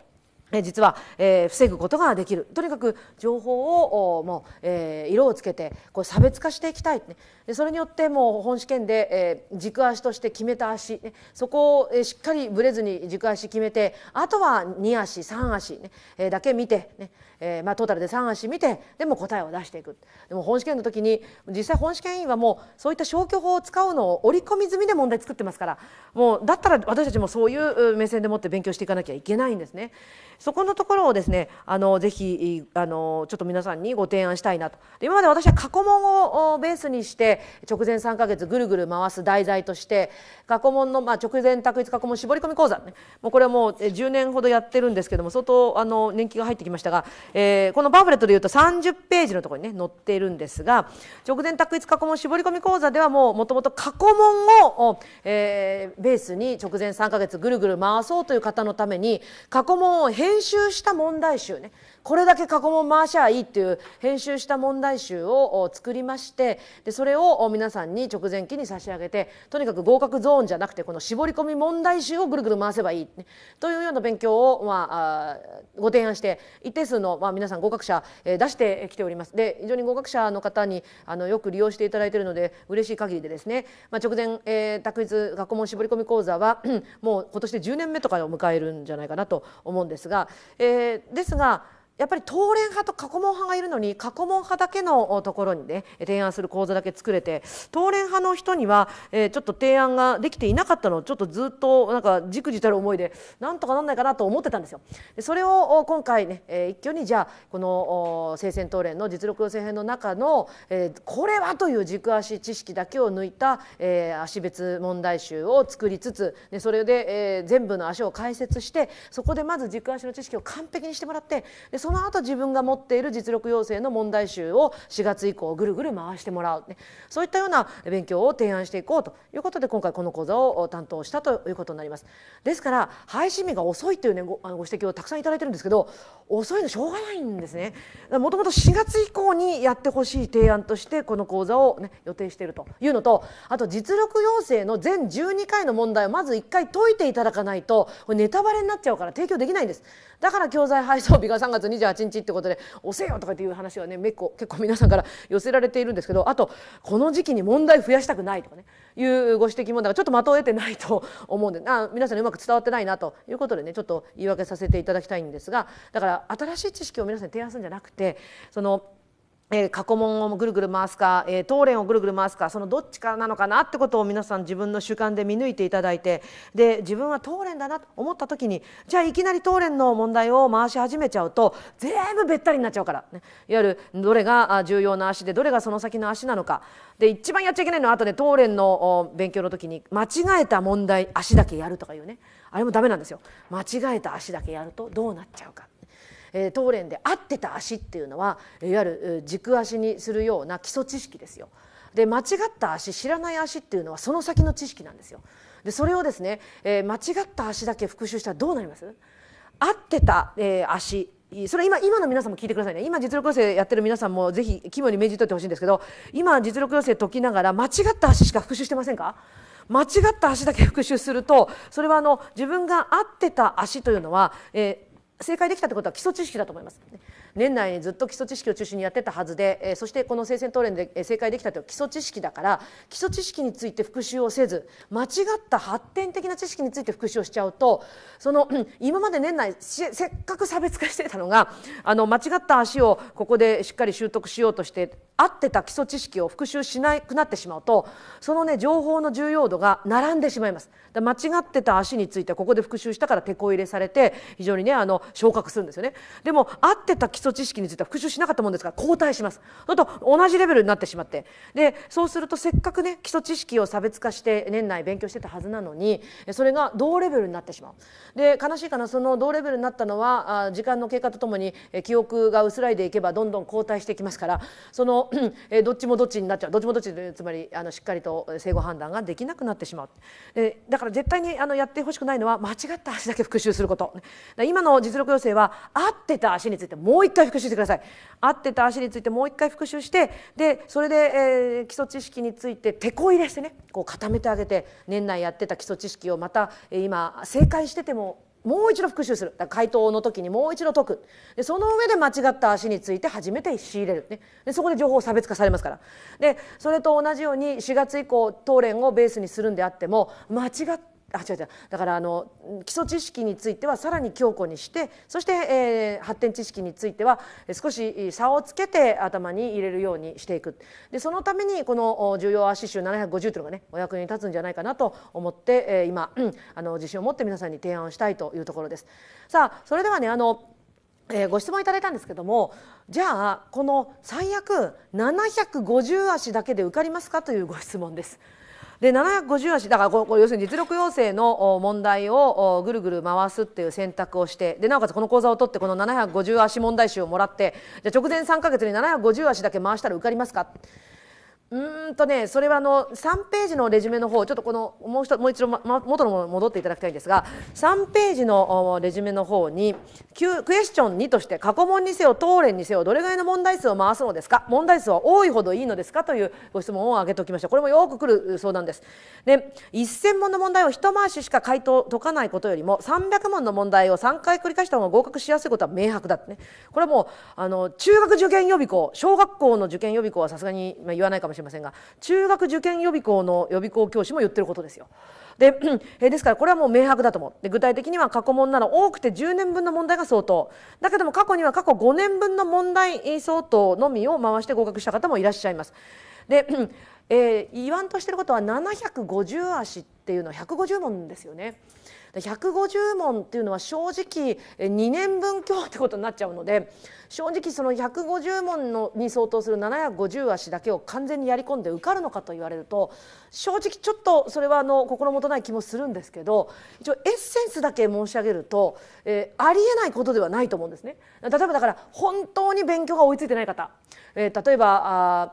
実は、えー、防ぐことができるとにかく情報をもう、えー、色をつけてこう差別化していきたい、ね、でそれによってもう本試験で、えー、軸足として決めた足、ね、そこを、えー、しっかりぶれずに軸足決めてあとは2足3足、ねえー、だけ見てね、ねえー、まあ、トータルで3足見てでも答えを出していくでも本試験の時に実際本試験委員はもうそういった消去法を使うのを織り込み済みで問題作ってますからもうだったら私たちもそういう目線でもって勉強していかなきゃいけないんですね。そこのところをですねあのぜひあのちょっと皆さんにご提案したいなと今まで私は過去問をベースにして直前3か月ぐるぐる回す題材として過去問の、まあ、直前択一過去問絞り込み講座、ね、もうこれはもう10年ほどやってるんですけども相当あの年季が入ってきましたがえー、このパンフレットでいうと30ページのところにね載っているんですが直前択一過去問絞り込み講座ではもうもともと過去問を、えー、ベースに直前3か月ぐるぐる回そうという方のために過去問を編集した問題集ねこれだけ過去問回しゃいいっていう編集した問題集を作りましてでそれを皆さんに直前期に差し上げてとにかく合格ゾーンじゃなくてこの絞り込み問題集をぐるぐる回せばいい、ね、というような勉強を、まあ、ご提案して一定数の、まあ、皆さん合格者、え出してきております。で非常に合格者の方にあのよく利用していただいているので嬉しい限りでですね、まあ、直前、えー、卓越学問絞り込み講座はもう今年で10年目とかを迎えるんじゃないかなと思うんですが、えー、ですがやっぱり東連派と過去問派がいるのに過去問派だけのところにね提案する講座だけ作れて東連派の人には、えー、ちょっと提案ができていなかったのをちょっとずっとなんかじくじたる思いでなんとかなんないかなと思ってたんですよ。それを今回ね、えー、一挙にじゃあこの聖戦東連の実力予選編の中の、えー、これはという軸足知識だけを抜いた、えー、足別問題集を作りつつ、でそれで、えー、全部の足を解説してそこでまず軸足の知識を完璧にしてもらってでその後自分が持っている実力要請の問題集を4月以降ぐるぐる回してもらう、ね、そういったような勉強を提案していこうということで今回この講座を担当したということになります。ですから配信日が遅いというねごご指摘をたくさんいただいてるんですけど遅いのしょうがないんですね。もともと4月以降にやってほしい提案としてこの講座を、ね、予定しているというのとあと実力要請の全12回の問題をまず1回解いていただかないとこれネタバレになっちゃうから提供できないんです。だから教材配送日が3月28日ってことで押せよとかっていう話はね結構結構皆さんから寄せられているんですけどあとこの時期に問題増やしたくないとかねいうご指摘もだからちょっとまとえてないと思うんで あ皆さんにうまく伝わってないなということでねちょっと言い訳させていただきたいんですがだから新しい知識を皆さんに提案するんじゃなくてそのえー、過去問をぐるぐる回すか、えー、答練をぐるぐる回すかそのどっちかなのかなってことを皆さん自分の主観で見抜いていただいてで自分は答練だなと思った時にじゃあいきなり答練の問題を回し始めちゃうと全部べったりになっちゃうから、ね、いわゆるどれが重要な足でどれがその先の足なのかで一番やっちゃいけないのは後で答練の勉強の時に間違えた問題足だけやるとかいうねあれもダメなんですよ間違えた足だけやるとどうなっちゃうか。えー、東連で合ってた足っていうのはいわゆる軸足にするような基礎知識ですよ。で間違った足知らない足っていうのはその先の知識なんですよ。でそれをですね、えー、間違った足だけ復習したらどうなります合ってた、えー、足それ今今の皆さんも聞いてくださいね今実力養成やってる皆さんもぜひ肝に銘じといてほしいんですけど今実力養成解きながら間違った足しか復習してませんか間違った足だけ復習するとそれはあの自分が合ってた足というのは、え正解できたってことは基礎知識だと思います年内にずっと基礎知識を中心にやってたはずで、えそしてこの聖戦討練で正解できたという基礎知識だから基礎知識について復習をせず間違った発展的な知識について復習をしちゃうとその今まで年内せっかく差別化してたのがあの間違った足をここでしっかり習得しようとして合ってた基礎知識を復習しなくなってしまうとそのね情報の重要度が並んでしまいますだ間違ってた足についてここで復習したから手こ入れされて非常にねあの昇格するんですよねでも合ってた基礎知識については復習しなかったもんですから後退しますだと同じレベルになってしまってでそうするとせっかくね基礎知識を差別化して年内勉強してたはずなのにそれが同レベルになってしまうで悲しいかなその同レベルになったのは時間の経過とともに記憶が薄らいでいけばどんどん後退してきますからその えー、どっちもどっちになっちゃうどっちもどっちつまりあのしっかりと正誤判断ができなくなってしまう、えー、だから絶対にあのやってほしくないのは間違った足だけ復習すること今の実力要請は合ってた足についてもう一回復習してください合ってた足についてもう一回復習してでそれで、えー、基礎知識についててこ入れしてねこう固めてあげて年内やってた基礎知識をまた今正解しててももう一度復習するだ回答の時にもう一度解くでその上で間違った足について初めて仕入れる、ね、でそこで情報を差別化されますからでそれと同じように4月以降当連をベースにするんであっても間違っあ違う違うだからあの基礎知識についてはさらに強固にしてそして、えー、発展知識については少し差をつけて頭に入れるようにしていくでそのためにこの重要足集750というのがねお役に立つんじゃないかなと思って、えー、今あの自信を持って皆さんに提案をしたいというところです。さあそれではねあのえー、ご質問いただいたんですけどもじゃあこの最悪750足だけで受かりますかというご質問です。で750足だからこ要するに実力要請の問題をぐるぐる回すっていう選択をしてでなおかつこの講座を取ってこの750足問題集をもらってじゃ直前3か月に750足だけ回したら受かりますかうんとねそれはあの3ページのレジュメの方ちょっとこのもう一もう一度、ま、元のもの戻っていただきたいんですが3ページのレジュメの方にクエスチョン2として過去問にせよ当連にせよどれぐらいの問題数を回すのですか問題数は多いほどいいのですかというご質問を挙げておきましたこれもよくくる相談です。で1000問の問題を一回ししか回答解かないことよりも300問の問題を3回繰り返した方が合格しやすいことは明白だってねこれはもうあの中学受験予備校小学校の受験予備校はさすがに、まあ、言わないかもしれないしれませんが中学受験予備校の予備校教師も言ってることですよ。で えですからこれはもう明白だと思うで具体的には過去問なら多くて10年分の問題が相当だけども過去には過去5年分の問題相当のみを回して合格した方もいらっしゃいます。で、えー、言わんとしてることは750足っていうのは150問ですよね。150問っていうのは正直2年分強ってことになっちゃうので正直その150問のに相当する750足だけを完全にやり込んで受かるのかと言われると正直ちょっとそれはあの心もとない気もするんですけど一応エッセンスだけ申し上げると、えー、ありえないことではないと思うんですね。例えばだから本当に勉強が追いついてない方、えー、例えばあ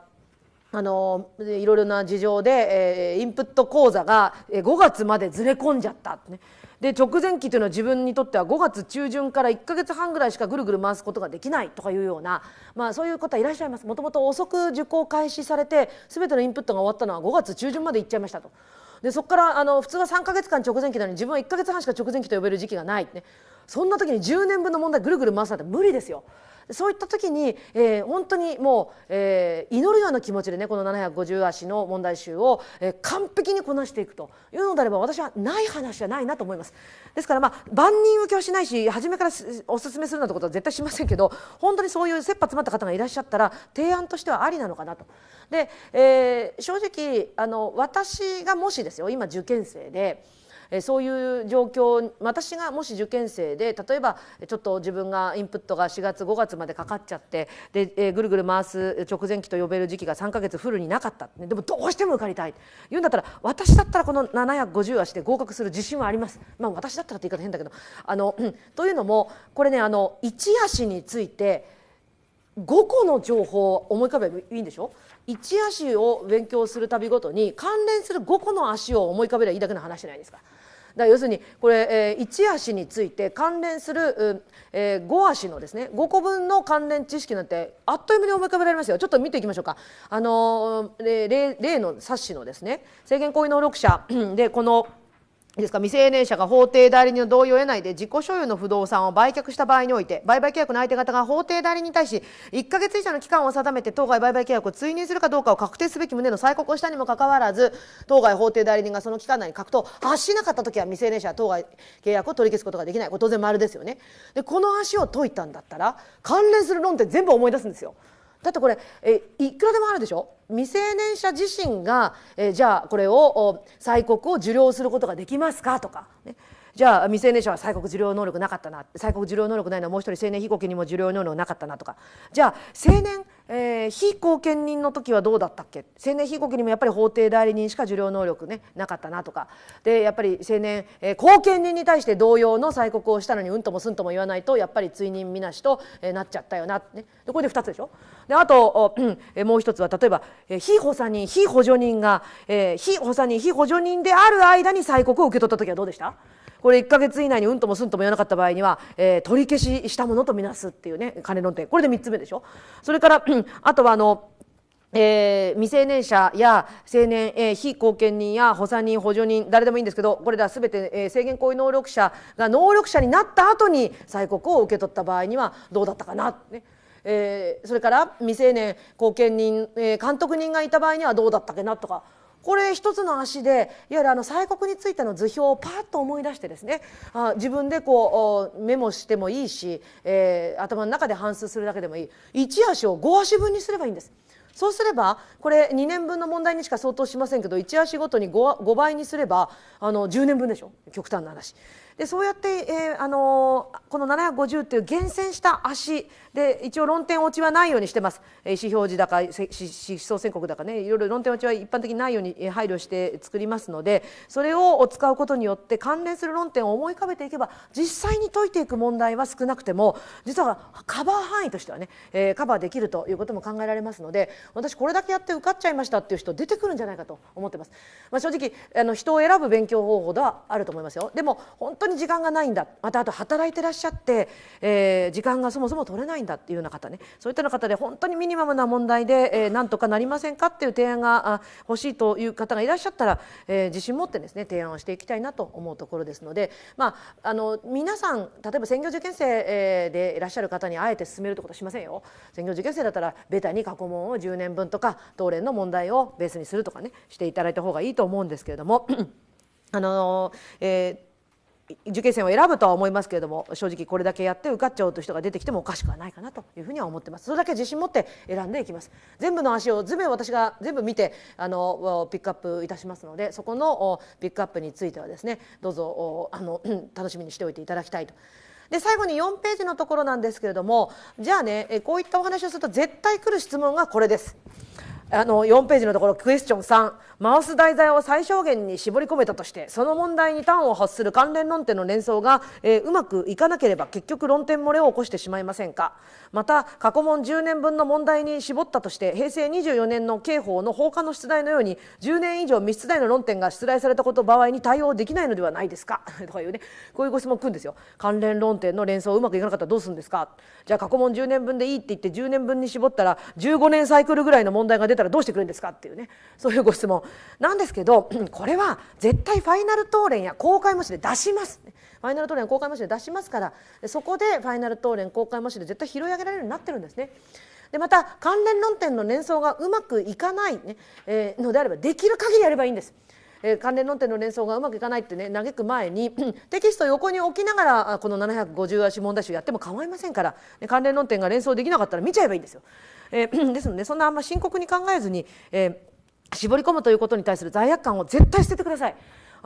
あのいろいろな事情で、えー、インプット講座が5月までずれ込んじゃった、ね、で直前期というのは自分にとっては5月中旬から1か月半ぐらいしかぐるぐる回すことができないとかいうような、まあ、そういう方いらっしゃいますもともと遅く受講開始されて全てのインプットが終わったのは5月中旬までいっちゃいましたと。でそこからあの普通は3か月間直前期なのに自分は1か月半しか直前期と呼べる時期がない、ね、そんな時に10年分の問題ぐるぐる回すなんて無理ですよ。そういった時に、えー、本当にもう、えー、祈るような気持ちでねこの750足の問題集を、えー、完璧にこなしていくというのであれば私はない話はないなと思います。ですから、まあ、万人受けはしないし初めからおすすめするなんてことは絶対しませんけど本当にそういう切羽詰まった方がいらっしゃったら提案としてはありなのかなと。で、えー、正直あの私がもしですよ今受験生で。えそういう状況私がもし受験生で例えばちょっと自分がインプットが4月5月までかかっちゃってで、ぐるぐる回す直前期と呼べる時期が3か月フルになかった、でもどうしても受かりたい言うんだったら私だったらこの750足で合格する自信はあります。まあ、私だったらって言い方変だけどあの、というのもこれねあの1足について5個の情報を思い浮かべばいいんでしょ1足を勉強するたびごとに関連する5個の足を思い浮かべればいいだけの話じゃないですかだ要するにこれ、えー、1足について関連する、えー、5足のですね5個分の関連知識なんてあっという間に思い浮かべられますよちょっと見ていきましょうか。あのー、例の冊子のですね制限行為能力者でこのですか未成年者が法定代理人の同意を得ないで自己所有の不動産を売却した場合において売買契約の相手方が法定代理人に対し1か月以上の期間を定めて当該売買契約を追認するかどうかを確定すべき旨の催告をしたにもかかわらず当該法定代理人がその期間内に確と発しなかった時は未成年者は当該契約を取り消すことができないこれ当然丸ですよね。でこの足を解いたんだったら関連する論点全部思い出すんですよ。だってこれえいくらでもあるでしょ未成年者自身がえじゃあこれを催告を受領することができますかとか、ね、じゃあ未成年者は催告受領能力なかったな催告受領能力ないのはもう一人成年被告人にも受領能力なかったなとかじゃあ成年、えー、非公権人の時はどうだったっけ成年被告人もやっぱり法定代理人しか受領能力ねなかったなとかでやっぱり成年、えー、後見人に対して同様の催告をしたのにうんともすんとも言わないとやっぱり追認みなしと、えー、なっちゃったよな、ね、でこれで2つでしょであと、えー、もう一つは例えば、えー、非補佐人非補助人が、えー、非補佐人非補助人である間に催告を受け取った時はどうでしたこれ1か月以内にうんともすんとも言わなかった場合には、えー、取り消ししたものとみなすっていうね金論点これで3つ目でしょ。それから あとはあのえー、未成年者や成年、えー、非後見人や補佐人補助人誰でもいいんですけどこれらべて、えー、制限行為能力者が能力者になった後に催告を受け取った場合にはどうだったかな、ねえー、それから未成年後見人、えー、監督人がいた場合にはどうだったかなとかこれ一つの足でいわゆるあの西国についての図表をパッと思い出してですねあ自分でこうメモしてもいいし、えー、頭の中で反数するだけでもいい1足を5足分にすればいいんです。そうすればこれ2年分の問題にしか相当しませんけど1足ごとに 5, 5倍にすればあの10年分でしょ極端な話でそうやって、えー、あのー、この750という厳選した足で一応論点落ちはないようにしてます、え意思表示だか思想宣告だかねいろいろ論点落ちは一般的にないように配慮して作りますのでそれを使うことによって関連する論点を思い浮かべていけば実際に解いていく問題は少なくても実はカバー範囲としてはね、えー、カバーできるということも考えられますので私これだけやって受かっちゃいましたっていう人出てくるんじゃないかと思ってます。まあ、正直あの人を選ぶ勉強方法ではあると思いますよでも本当当に時間がないんだまたあと働いてらっしゃって、えー、時間がそもそも取れないんだっていうような方ねそういったような方で本当にミニマムな問題で、えー、なんとかなりませんかっていう提案が欲しいという方がいらっしゃったら、えー、自信持ってですね提案をしていきたいなと思うところですので、まあ、あの皆さん例えば専業受験生でいらっしゃる方にあえて進めるってことはしませんよ。専業受験生だったらベタに過去問を10年分とか当連の問題をベースにするとかねしていただいた方がいいと思うんですけれども あの、えー受験生を選ぶとは思いますけれども正直これだけやって受かっちゃうという人が出てきてもおかしくはないかなというふうには思ってますそれだけ自信持って選んでいきます全部の足を図面私が全部見てあのピックアップいたしますのでそこのピックアップについてはですねどうぞあの 楽しみにしておいていただきたいと。で最後に4ページのところなんですけれどもじゃあねこういったお話をすると絶対来る質問がこれです。あの4ページのところクエスチョン3マウス題材を最小限に絞り込めたとしてその問題に端を発する関連論点の連想が、えー、うまくいかなければ結局論点漏れを起こしてしまいませんかまた過去問10年分の問題に絞ったとして平成24年の刑法の放火の出題のように10年以上未出題の論点が出題されたこと場合に対応できないのではないですか とかいうねこういうご質問くんですよ関連論点の連想うまくいかなかったらどうするんですかじゃあ過去問10年分でいいって言って10年分に絞ったら15年サイクルぐらいの問題が出たらどうしてくれるんですかっていうねそういうご質問なんですけど これは絶対ファイナル答練や公開模試で出しますファイナル答練公開模試で出しますからそこでファイナル答練公開模試で絶対拾い上げられるようになってるんですね。でまた関連論点の連想がうまくいかないね、ねえー、のであればできる限りやればいいんです。えー、関連論点の連想がうまくいかないってね嘆く前に テキストを横に置きながらこの750足問題集やっても構いませんから、ね、関連論点が連想できなかったら見ちゃえばいいんですよ。えー、ですのでそんなあんま深刻に考えずに、えー、絞り込むということに対する罪悪感を絶対捨ててください。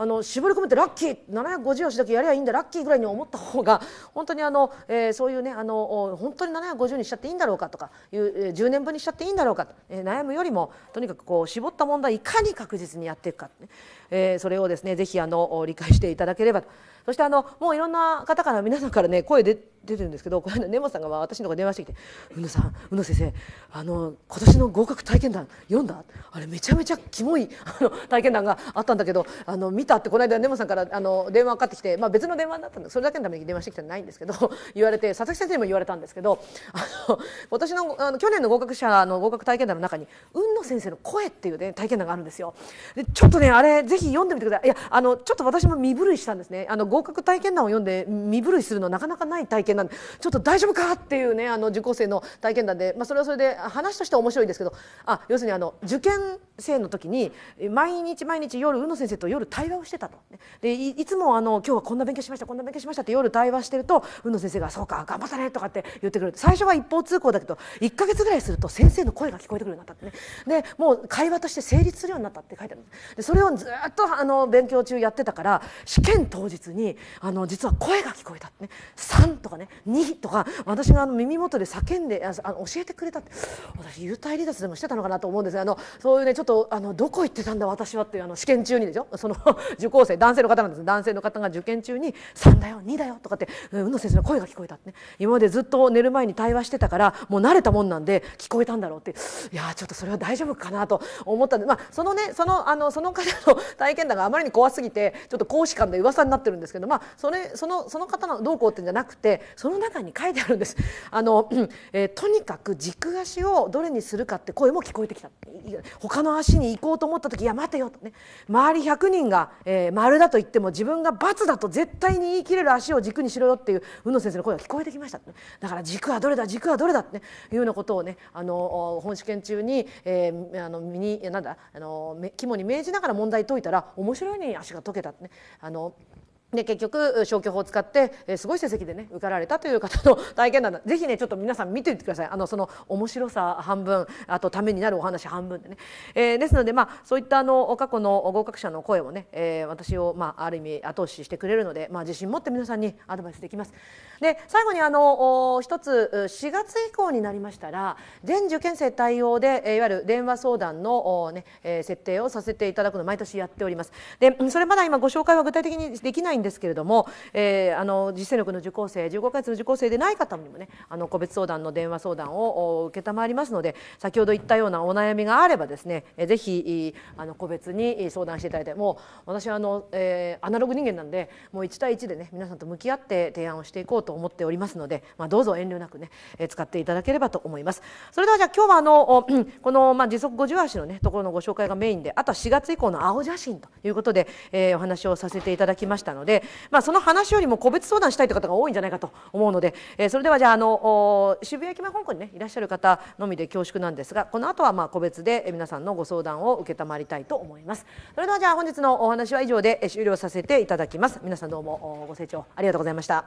あの絞り込めてラッキー750しだけやればいいんだラッキーぐらいに思った方が本当にあの、えー、そういうねあの本当に750にしちゃっていいんだろうかとかいう、えー、10年分にしちゃっていいんだろうかと、えー、悩むよりもとにかくこう絞った問題いかに確実にやっていくか、ねえー、それをですねぜひあの理解していただければとそしてあのもういろんな方から皆さんからね声で出てるんですけど この間根本さんが私のとこ電話してきて「宇野さん宇野先生あの今年の合格体験談読んだあれめちゃめちゃキモい あの体験談があったんだけどあの見た」ってこの間根本さんからあの電話かかってきて、まあ、別の電話だったんでそれだけのために電話してきたないんですけど 言われて佐々木先生にも言われたんですけどあの私のあの去年の合格者の合格体験談の中に「宇野先生の声」っていう、ね、体験談があるんですよ。でちょっとねあれぜひ読んでみてください。いやあのちょっと私も身震いしたんですね。あの合格体験談を読んで身震いするのなかなかない体験談でちょっと大丈夫かっていうねあの受講生の体験談で、まあ、それはそれで話としては面白いんですけどあ要するにあの受験生の時に毎日毎日夜宇野先生と夜対話をしてたと。でいつもあの「今日はこんな勉強しましたこんな勉強しました」って夜対話してると宇野先生が「そうか頑張ったね」とかって言ってくれる最初は一方通行だけど1か月ぐらいすると先生の声が聞こえてくるようになったってねでもう会話として成立するようになったって書いてあるでそれをずっとあの勉強中やってたから試験当日にあの実は声が聞こえたってね「3」とかね「に」とか私があの耳元で叫んであの教えてくれたって私幽体離脱でもしてたのかなと思うんですがあのそういうねちょっとあのどこ行ってたんだ私はっていうあの試験中にでしょ その受講生男性の方なんです男性の方が受験中に「3だよ2だよ」とかって宇野先生の声が聞こえたってね今までずっと寝る前に対話してたからもう慣れたもんなんで聞こえたんだろうっていやちょっとそれは大丈夫かなと思ったんで、まあ、そのねそのあのその方の 体験談があまりに怖すぎてちょっと公私間で噂になってるんですけど、まあ、それそのその方のどうこうってんじゃなくてその中に書いてあるんですあの、えー、とにかく軸足をどれにするかって声も聞こえてきた他の足に行こうと思った時「いや待てよ」とね周り100人が、えー、丸だと言っても自分が×だと絶対に言い切れる足を軸にしろよっていう宇野先生の声が聞こえてきました、ね、だから軸はどれだ軸はどれだって、ね、いうようなことをねあの本試験中に、えあのになんだあの肝に銘じながら問題解いたら面白いように足が解けたってねあので結局消去法を使って、えー、すごい成績でね受かられたという方の 体験談ぜひねちょっと皆さん見ていってくださいあのその面白さ半分あとためになるお話半分でね、えー、ですのでまあそういったあの過去の合格者の声もね、えー、私をまあある意味後押ししてくれるのでまあ自信持って皆さんにアドバイスできますで最後にあの一つ4月以降になりましたら全受験生対応でいわゆる電話相談のね設定をさせていただくの毎年やっておりますでそれまだ今ご紹介は具体的にできないんですけれども、えー、あの実践力の受講生15ヶ月の受講生でない方にもねあの個別相談の電話相談を承りますので先ほど言ったようなお悩みがあればですねえぜひあの個別に相談していただいてもう私はあの、えー、アナログ人間なんでもう1対1でね皆さんと向き合って提案をしていこうと思っておりますので、まあ、どうぞ遠慮なくねえ使っていただければと思います。それではじゃあ今日はあの この、まあ、時速50足のねところのご紹介がメインであとは4月以降の青写真ということで、えー、お話をさせていただきましたのでで、まあ、その話よりも個別相談したいという方が多いんじゃないかと思うので、えー、それではじゃああの渋谷駅前香港に、ね、いらっしゃる方のみで恐縮なんですがこの後はまあ個別で皆さんのご相談を承りたいと思います。それではじゃあ本日のお話は以上で終了させていただきます。皆さんどうもご清聴ありがとうございました。